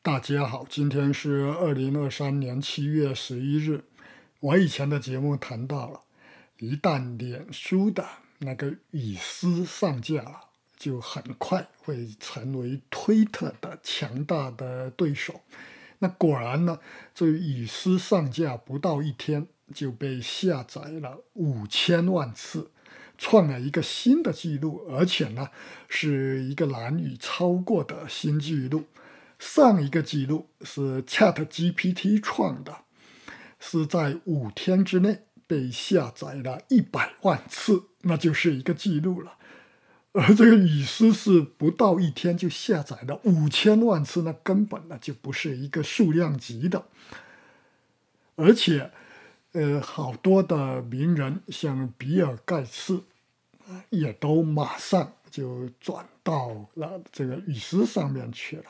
大家好，今天是二零二三年七月十一日。我以前的节目谈到了，一旦脸书的那个隐私上架了，就很快会成为推特的强大的对手。那果然呢，这隐私上架不到一天，就被下载了五千万次，创了一个新的记录，而且呢是一个难以超过的新纪录。上一个记录是 Chat GPT 创的，是在五天之内被下载了一百万次，那就是一个记录了。而这个雨丝是不到一天就下载了五千万次，那根本呢就不是一个数量级的。而且，呃，好多的名人像比尔盖茨，也都马上就转到了这个雨丝上面去了。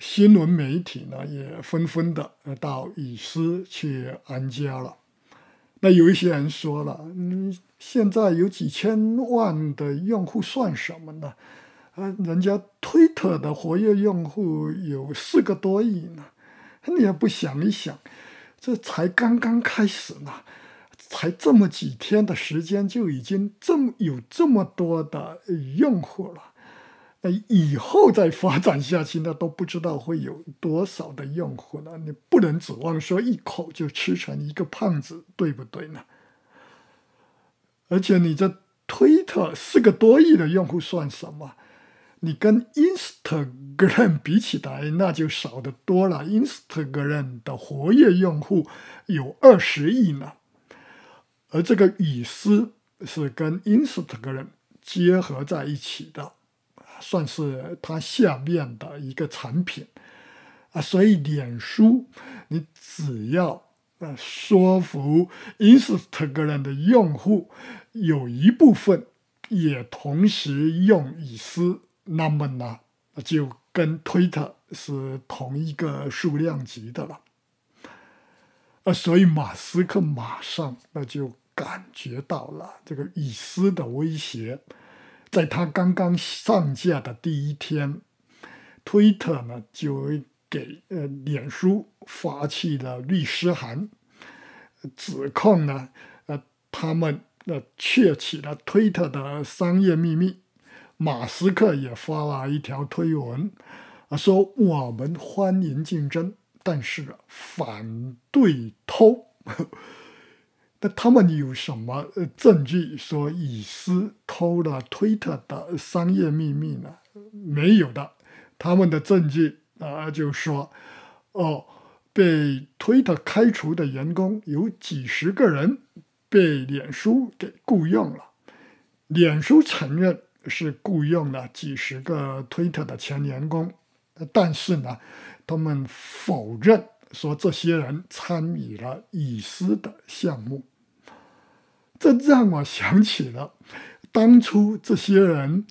新闻媒体呢，也纷纷的到以斯去安家了。那有一些人说了，嗯，现在有几千万的用户算什么呢？嗯，人家推特的活跃用户有四个多亿呢。你也不想一想，这才刚刚开始呢，才这么几天的时间就已经这么有这么多的用户了。那以后再发展下去，那都不知道会有多少的用户了。你不能指望说一口就吃成一个胖子，对不对呢？而且你这推特四个多亿的用户算什么？你跟 Instagram 比起来，那就少得多了。Instagram 的活跃用户有二十亿呢，而这个雨丝是跟 Instagram 结合在一起的。算是它下面的一个产品，啊，所以脸书，你只要呃说服 i n s t a g r a m 的用户有一部分也同时用以私，那么呢，就跟推特是同一个数量级的了，啊，所以马斯克马上那就感觉到了这个以私的威胁。在他刚刚上架的第一天，Twitter 呢就给呃脸书发起了律师函，指控呢呃他们呃窃取了 Twitter 的商业秘密。马斯克也发了一条推文，啊说我们欢迎竞争，但是反对偷。那他们有什么证据说以私偷了推特的商业秘密呢？没有的，他们的证据啊就说，哦，被推特开除的员工有几十个人被脸书给雇佣了，脸书承认是雇佣了几十个推特的前员工，但是呢，他们否认说这些人参与了以私的项目。这让我想起了当初这些人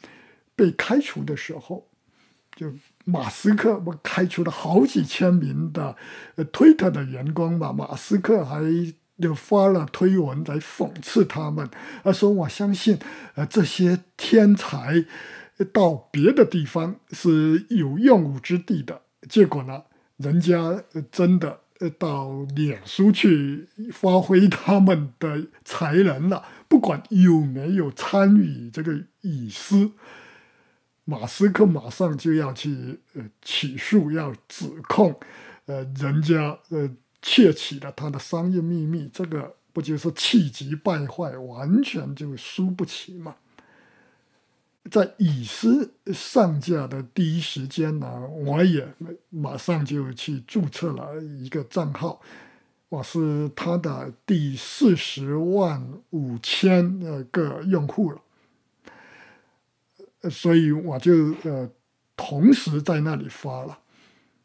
被开除的时候，就马斯克，不开除了好几千名的呃推特的员工吧，马斯克还就发了推文来讽刺他们，他说：“我相信，呃，这些天才到别的地方是有用武之地的。”结果呢，人家真的。呃，到脸书去发挥他们的才能了，不管有没有参与这个隐私，马斯克马上就要去呃起诉，要指控，呃，人家呃窃取了他的商业秘密，这个不就是气急败坏，完全就输不起嘛。在已私上架的第一时间呢，我也马上就去注册了一个账号，我是他的第四十万五千呃个用户了，所以我就呃同时在那里发了，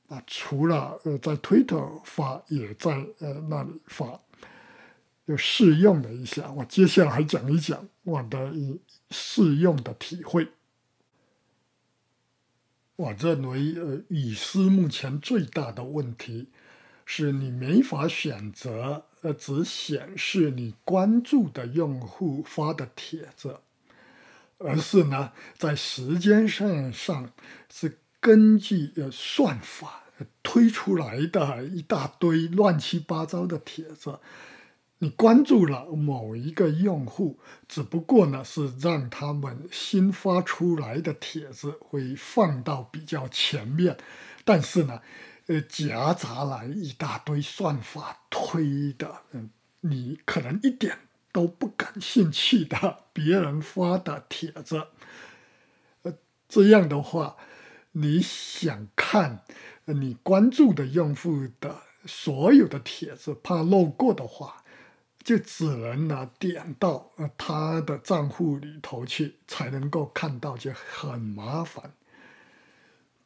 啊，除了呃在推特发，也在呃那里发，就试用了一下。我接下来还讲一讲我的一。适用的体会，我认为呃，雨师目前最大的问题是，你没法选择，呃，只显示你关注的用户发的帖子，而是呢，在时间上上是根据呃算法推出来的一大堆乱七八糟的帖子。你关注了某一个用户，只不过呢是让他们新发出来的帖子会放到比较前面，但是呢，呃，夹杂了一大堆算法推的，嗯，你可能一点都不感兴趣的别人发的帖子，呃，这样的话，你想看你关注的用户的所有的帖子，怕漏过的话。就只能拿点到呃他的账户里头去才能够看到，就很麻烦。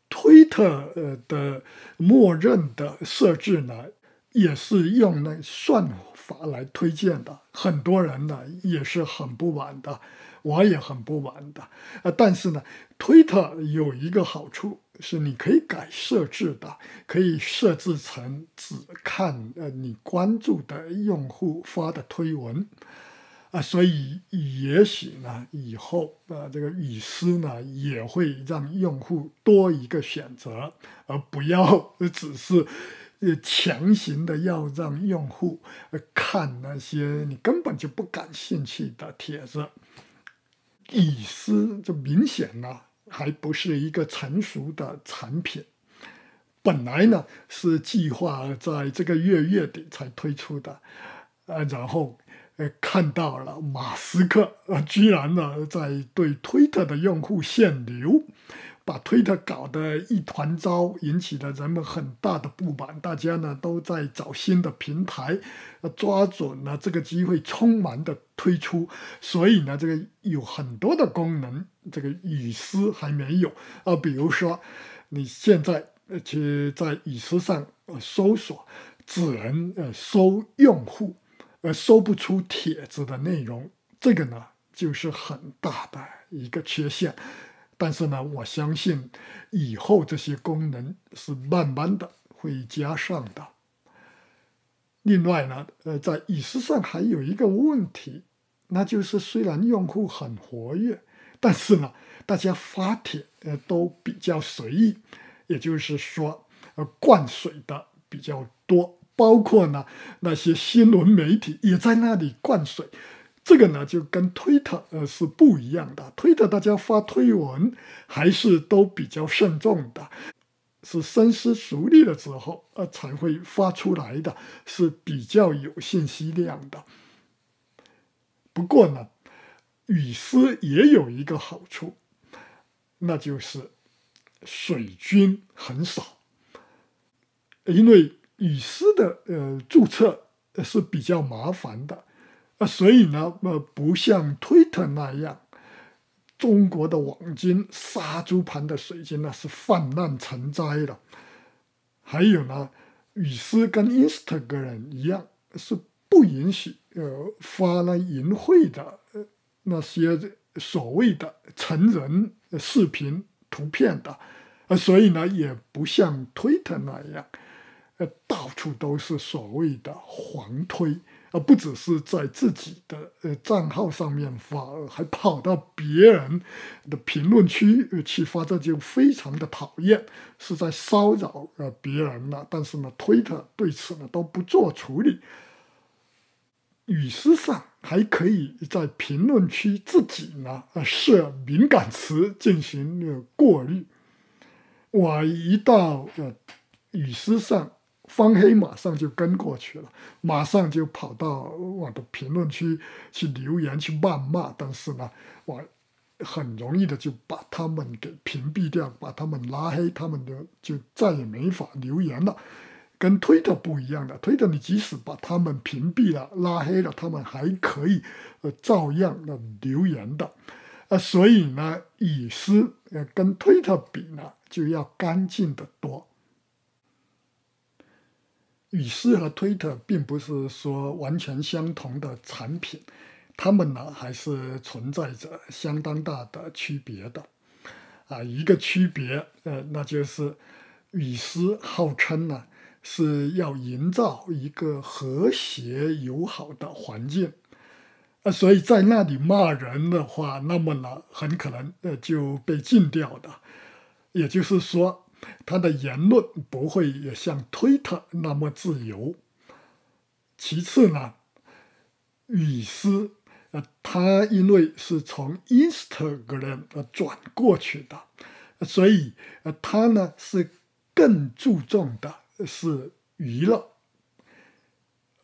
推特呃的默认的设置呢，也是用那算法来推荐的，很多人呢也是很不玩的，我也很不玩的。呃，但是呢，推特有一个好处。是你可以改设置的，可以设置成只看呃你关注的用户发的推文，啊，所以也许呢以后啊这个隐私呢也会让用户多一个选择，而不要只是呃强行的要让用户看那些你根本就不感兴趣的帖子，隐私就明显呢。还不是一个成熟的产品，本来呢是计划在这个月月底才推出的，呃，然后呃看到了马斯克，呃，居然呢在对推特的用户限流。把推特搞得一团糟，引起了人们很大的不满。大家呢都在找新的平台，抓准了这个机会，匆忙的推出。所以呢，这个有很多的功能，这个雨师还没有。啊。比如说，你现在去在雨师上搜索，只能呃搜用户，呃搜不出帖子的内容。这个呢，就是很大的一个缺陷。但是呢，我相信以后这些功能是慢慢的会加上。的，另外呢，呃，在饮食上还有一个问题，那就是虽然用户很活跃，但是呢，大家发帖呃都比较随意，也就是说，呃，灌水的比较多，包括呢那些新闻媒体也在那里灌水。这个呢就跟 Twitter 是不一样的，Twitter 大家发推文还是都比较慎重的，是深思熟虑了之后呃才会发出来的，是比较有信息量的。不过呢，雨丝也有一个好处，那就是水军很少，因为雨丝的呃注册是比较麻烦的。啊，所以呢，呃，不像推特那样，中国的网金杀猪盘的水军呢是泛滥成灾了。还有呢，雨丝跟 Instagram 一样，是不允许呃发了淫秽的那些所谓的成人视频图片的。啊，所以呢，也不像推特那样，呃，到处都是所谓的黄推。而不只是在自己的呃账号上面发，还跑到别人的评论区去发，这就非常的讨厌，是在骚扰呃别人了。但是呢推特对此呢都不做处理。语丝上还可以在评论区自己呢呃设敏感词进行过滤。我一到呃语丝上。方黑马上就跟过去了，马上就跑到我的评论区去留言去谩骂，但是呢，我很容易的就把他们给屏蔽掉，把他们拉黑，他们的就再也没法留言了。跟推特不一样的，推特你即使把他们屏蔽了、拉黑了，他们还可以呃照样那留言的，呃，所以呢，隐私呃跟推特比呢就要干净得多。雨丝和推特并不是说完全相同的产品，它们呢还是存在着相当大的区别的。啊，一个区别，呃，那就是雨丝号称呢是要营造一个和谐友好的环境，呃，所以在那里骂人的话，那么呢很可能呃就被禁掉的。也就是说。他的言论不会也像推特那么自由。其次呢，雨丝，呃，他因为是从 Instagram 转过去的，所以呃，他呢是更注重的是娱乐，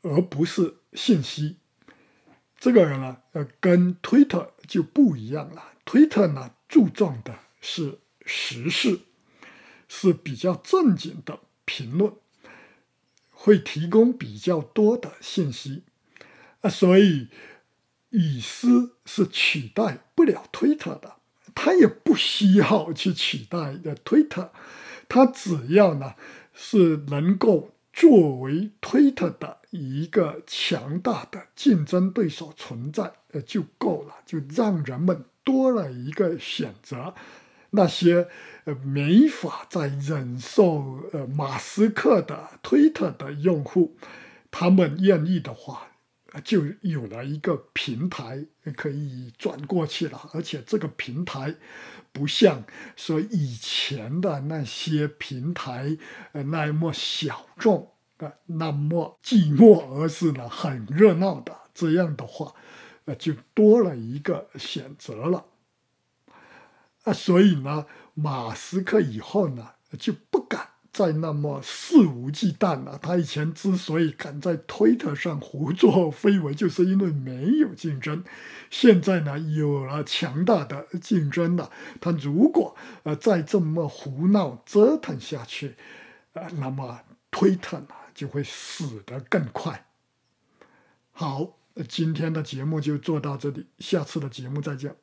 而不是信息。这个人呢，呃，跟推特就不一样了。推特呢，注重的是时事。是比较正经的评论，会提供比较多的信息，啊，所以，语丝是取代不了推特的，它也不需要去取代的推特，它只要呢是能够作为推特的一个强大的竞争对手存在，呃，就够了，就让人们多了一个选择。那些呃没法再忍受呃马斯克的推特的用户，他们愿意的话，就有了一个平台可以转过去了。而且这个平台不像说以前的那些平台呃那么小众啊那么寂寞，而是呢很热闹的。这样的话，呃就多了一个选择了。啊，所以呢，马斯克以后呢就不敢再那么肆无忌惮了。他以前之所以敢在推特上胡作非为，就是因为没有竞争。现在呢，有了强大的竞争了，他如果呃再这么胡闹折腾下去，啊，那么推特呢就会死得更快。好，今天的节目就做到这里，下次的节目再见。